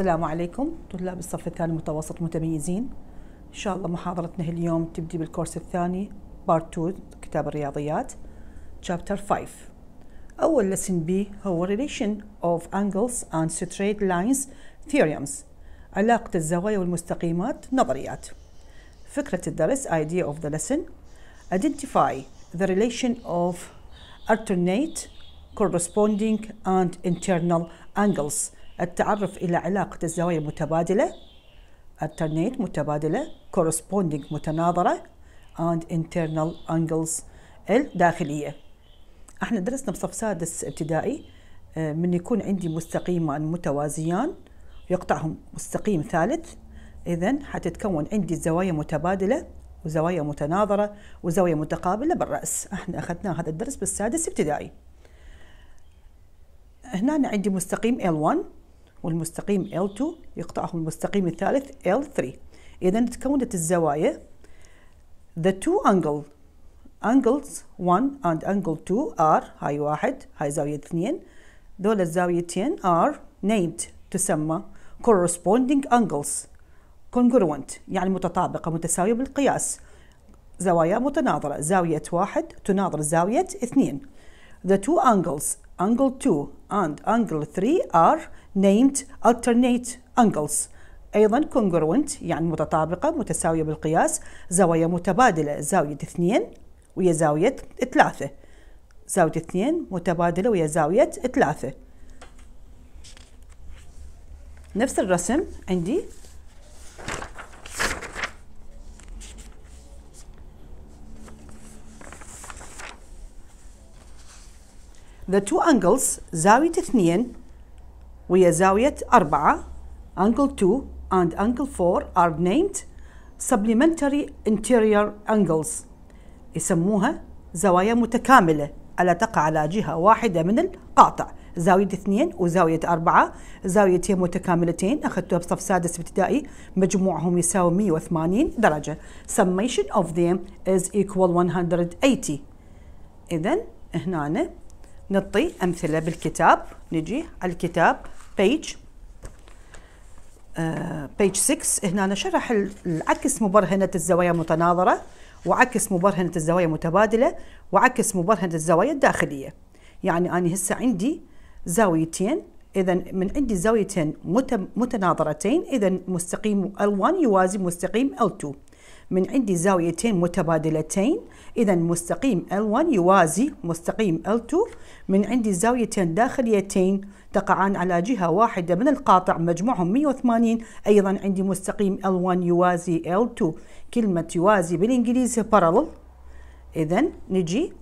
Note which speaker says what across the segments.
Speaker 1: السلام عليكم طلاب الصف الثاني المتوسط متميزين إن شاء الله محاضرتنا اليوم تبدي بالكورس الثاني بارت 2 كتاب الرياضيات chapter 5 أول lesson B هو relation of angles and straight lines theorems علاقة الزوايا والمستقيمات نظريات فكرة الدرس idea of the lesson identify the relation of alternate corresponding and internal angles التعرف إلى علاقة الزوايا متبادلة alternate متبادلة corresponding متناظرة and internal angles الداخلية احنا درسنا بصف سادس ابتدائي آه، من يكون عندي مستقيمان متوازيان يقطعهم مستقيم ثالث اذا حتتكون عندي زوايا متبادله وزوايا متناظره وزوايا متقابله بالراس احنا اخذنا هذا الدرس بالسادس ابتدائي هنا عندي مستقيم L1 والمستقيم L2 يقطعه المستقيم الثالث L3 إذا تكونت الزوايا the two angle angles 1 and angle 2 are هاي واحد هاي زاوية اثنين دول الزاويتين are named تسمى corresponding angles congruent يعني متطابقة متساوية بالقياس زوايا متناظرة زاوية واحد تناظر زاوية اثنين the two angles angle 2 and angle 3 are named alternate angles أيضا congruent يعني متطابقة متساوية بالقياس زوايا متبادلة زاوية 2 ويا زاوية 3 زاوية 2 متبادلة ويا زاوية 3 نفس الرسم عندي the two angles زاوية اثنين ويا زاوية أربعة angle 2 and angle 4 are named supplementary interior angles يسموها زوايا متكاملة ألا تقع على جهة واحدة من القاطع زاوية اثنين وزاوية أربعة زاويتين متكاملتين أخذتها بصف سادس ابتدائي مجموعهم يساوي 180 درجة summation of them is equal 180 إذا هنا نعطي أمثلة بالكتاب نجي على الكتاب بيج بيج 6 هنا شرح العكس مبرهنة الزوايا متناظرة وعكس مبرهنة الزوايا متبادلة وعكس مبرهنة الزوايا الداخلية يعني أنا هسه عندي زاويتين إذا من عندي زاويتين متناظرتين إذا مستقيم L1 يوازي مستقيم L2 من عندي زاويتين متبادلتين إذا مستقيم L1 يوازي مستقيم L2 من عندي زاويتين داخليتين تقعان على جهة واحدة من القاطع مجموعهم 180 أيضا عندي مستقيم L1 يوازي L2 كلمة يوازي بالإنجليزي parallel إذا نجي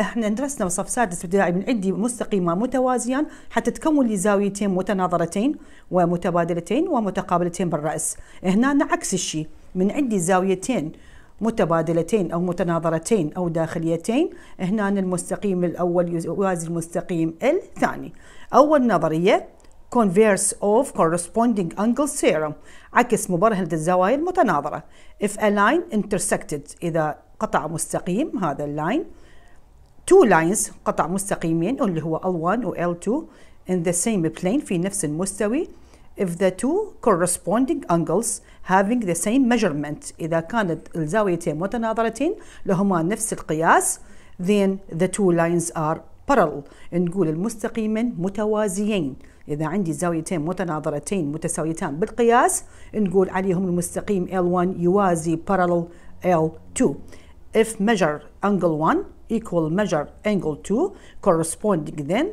Speaker 1: احنا درسنا بصف سادس ابتدائي من عندي مستقيمة متوازيان حتى تكون لي زاويتين متناظرتين ومتبادلتين ومتقابلتين بالرأس هنا عكس الشيء من عندي زاويتين متبادلتين أو متناظرتين أو داخليتين هنا المستقيم الأول يوازي المستقيم الثاني أول نظرية converse of corresponding angle theorem عكس مبرهنة الزوايا المتناظرة if a line intersected إذا قطع مستقيم هذا اللاين two lines قطع مستقيمين اللي هو L1 و L2 in the same plane في نفس المستوي if the two corresponding angles having the same measurement إذا كانت الزاويتين متناظرتين لهما نفس القياس then the two lines are parallel نقول المستقيمين متوازيين إذا عندي زاويتين متناظرتين متساويتان بالقياس نقول عليهم المستقيم L1 يوازي parallel L2 if measure angle 1 equal measure angle 2 corresponding then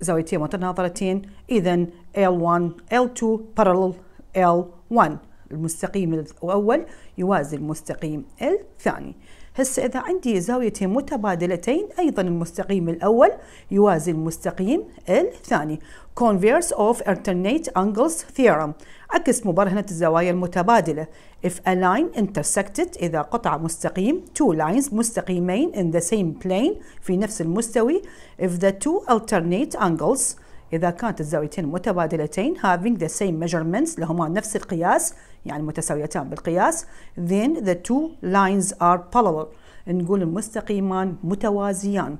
Speaker 1: زاويتين متناظرتين إذا L1 L2 parallel L1 المستقيم الأول يوازي المستقيم الثاني هسه إذا عندي زاويتين متبادلتين أيضا المستقيم الأول يوازي المستقيم الثاني Converse of Alternate Angles Theorem عكس مبرهنة الزوايا المتبادلة If a line intersected إذا قطع مستقيم two lines مستقيمين in the same plane في نفس المستوي If the two alternate angles إذا كانت الزاويتين متبادلتين having the same measurements لهما نفس القياس يعني متساويتان بالقياس then the two lines are parallel نقول المستقيمان متوازيان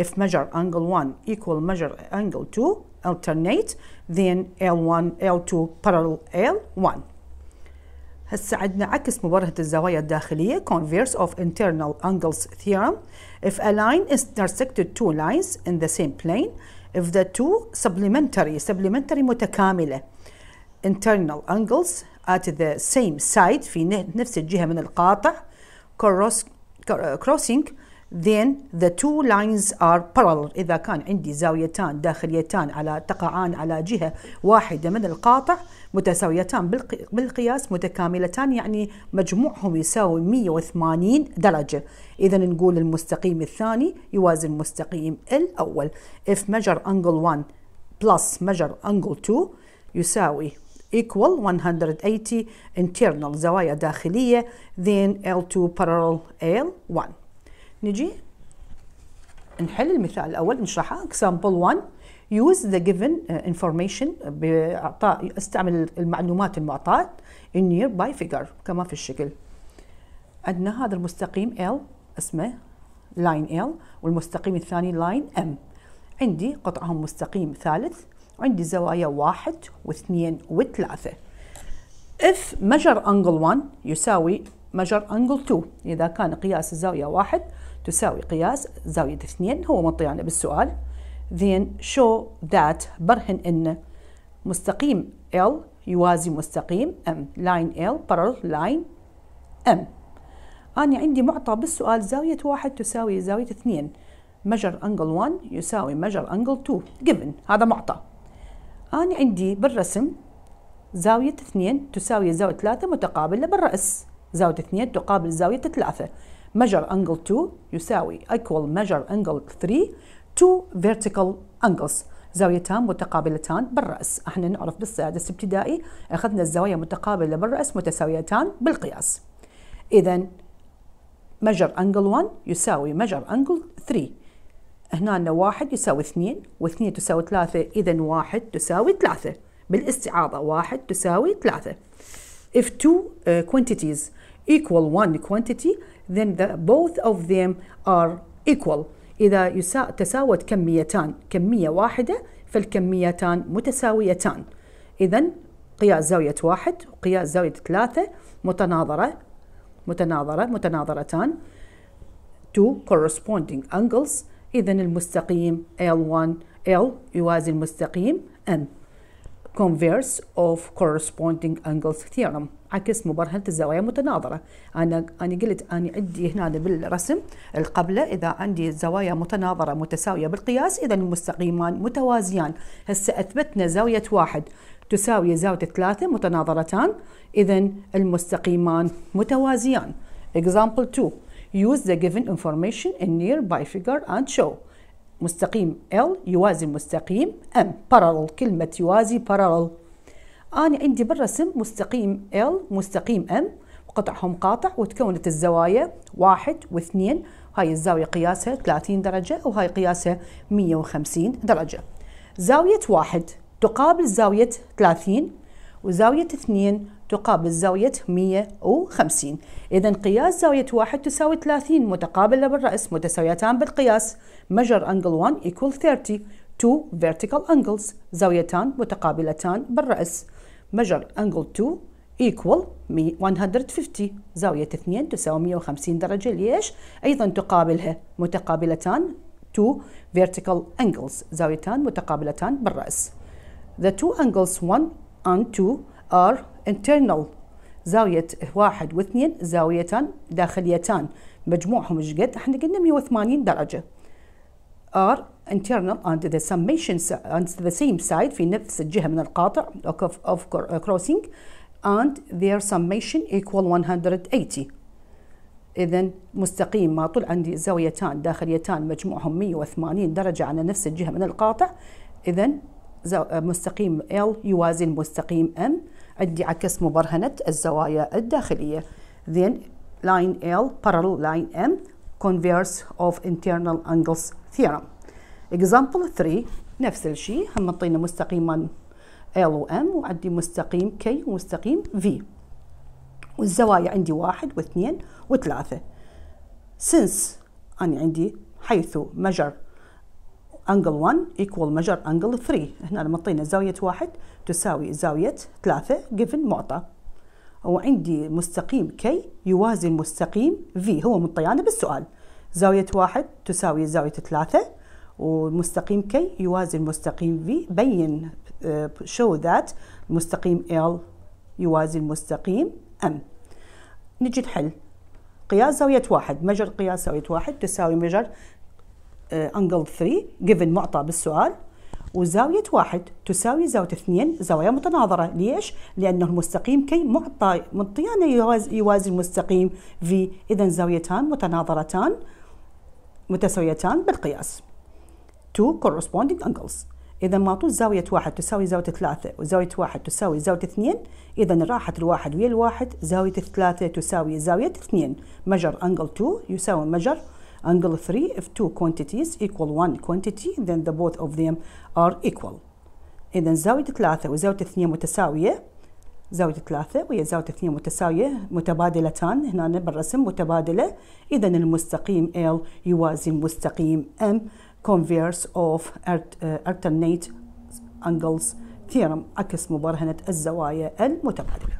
Speaker 1: if measure angle 1 equal measure angle 2 alternate then L1 L2 parallel L1 هسه عندنا عكس مبرهة الزوايا الداخلية converse of internal angles theorem if a line is intersected two lines in the same plane if the two supplementary supplementary متكاملة internal angles at the same side في نفس الجهة من القاطع crossing then the two lines are parallel إذا كان عندي زاويتان داخليتان على تقعان على جهة واحدة من القاطع متساويتان بالقياس متكاملتان يعني مجموعهم يساوي 180 درجة إذا نقول المستقيم الثاني يوازي المستقيم الأول if measure angle 1 plus measure angle 2 يساوي equal 180 internal زوايا داخلية then L2 parallel L1 نجي نحل المثال الأول نشرحه example 1 use the given uh, information بإعطاء استعمل المعلومات المعطاة in nearby figure كما في الشكل عندنا هذا المستقيم L اسمه line L والمستقيم الثاني line M عندي قطعهم مستقيم ثالث وعندي زوايا واحد واثنين وثلاثة if measure angle 1 يساوي مجر أنجل 2 إذا كان قياس الزاوية واحد تساوي قياس زاوية اثنين هو مطيعنا بالسؤال then show that برهن أن مستقيم L يوازي مستقيم M line L parallel line M أنا عندي معطى بالسؤال زاوية واحد تساوي زاوية اثنين مجر أنجل 1 يساوي مجر أنجل 2 given هذا معطى أنا عندي بالرسم زاوية اثنين تساوي زاوية ثلاثة متقابلة بالرأس زاوية 2 تقابل زاوية 3 measure angle 2 يساوي equal measure angle 3 two vertical angles زاويتان متقابلتان بالرأس احنا نعرف بالسادس ابتدائي أخذنا الزوايا متقابلة بالرأس متساويتان بالقياس إذا measure angle 1 يساوي measure angle 3 هنا عندنا واحد يساوي اثنين واثنين تساوي ثلاثة إذا واحد تساوي ثلاثة بالاستعاضة واحد تساوي ثلاثة if two uh, quantities equal one quantity then the, both of them are equal إذا يسا... تساوت كميتان كمية واحدة فالكميتان متساويتان إذا قياس زاوية واحد وقياس زاوية ثلاثة متناظرة متناظرة متناظرتان two corresponding angles إذا المستقيم L1 L يوازي المستقيم M converse of corresponding angles theorem عكس مبرهنة الزوايا المتناظرة أنا أنا قلت أنا عندي هنا بالرسم القبلة إذا عندي زوايا متناظرة متساوية بالقياس إذا المستقيمان متوازيان هسه أثبتنا زاوية واحد تساوي زاوية ثلاثة متناظرتان إذا المستقيمان متوازيان example 2 use the given information in nearby figure and show مستقيم L يوازي مستقيم M parallel كلمة يوازي parallel أنا عندي بالرسم مستقيم L مستقيم M وقطعهم قاطع وتكونت الزوايا واحد واثنين هاي الزاوية قياسها 30 درجة وهاي قياسها 150 درجة زاوية واحد تقابل زاوية 30 وزاوية اثنين تقابل زاوية 150 إذا قياس زاوية 1 تساوي 30 متقابلة بالرأس متساويتان بالقياس مجر أنجل 1 equal 30 2 vertical angles زاويتان متقابلتان بالرأس مجر أنجل 2 equal 150 زاوية 2 تساوي 150 درجة ليش؟ أيضا تقابلها متقابلتان 2 vertical angles زاويتان متقابلتان بالرأس The two angles 1 and 2 are internal زاوية واحد واثنين زاويتان داخليتان مجموعهم ايش قد؟ احنا قلنا 180 درجة. R internal and the summation and the same side في نفس الجهة من القاطع of, of crossing and their summation equal 180 إذا مستقيم ما طول عندي زاويتان داخليتان مجموعهم 180 درجة على نفس الجهة من القاطع إذا مستقيم L يوازي المستقيم M عندي عكس مبرهنة الزوايا الداخلية then line L parallel line M converse of internal angles theorem example 3 نفس الشيء هم نعطينا مستقيما L و M وعندي مستقيم K ومستقيم V والزوايا عندي واحد واثنين وثلاثة since أنا عندي حيث مجر angle 1 equal measure angle 3 هنا لما اعطينا زاوية واحد تساوي زاوية 3 given معطى وعندي مستقيم K يوازي المستقيم V هو منطيانا بالسؤال زاوية واحد تساوي زاوية ثلاثة ومستقيم K يوازي المستقيم V بين uh, show that المستقيم L يوازي المستقيم M نجي نحل قياس زاوية واحد مجر قياس زاوية واحد تساوي مجر آه، انجل 3 جيفن معطى بالسؤال وزاوية واحد تساوي زاوية اثنين زوايا متناظرة ليش؟ لأنه المستقيم كي معطى منطيانة يوازي المستقيم في إذا زاويتان متناظرتان متساويتان بالقياس two corresponding angles إذا معطوا زاوية واحد تساوي زاوية ثلاثة وزاوية واحد تساوي زاوية اثنين إذا راحت الواحد ويا الواحد زاوية الثلاثة تساوي زاوية اثنين مجر angle 2 يساوي مجر angle 3 if two quantities equal one quantity then the both of them are equal إذا زاوية 3 وزاوية 2 متساوية زاوية 3 وهي زاوية 2 متساوية متبادلتان هنا بالرسم متبادلة إذا المستقيم L يوازي المستقيم M converse of آه، alternate angles theorem عكس مبرهنة الزوايا المتبادلة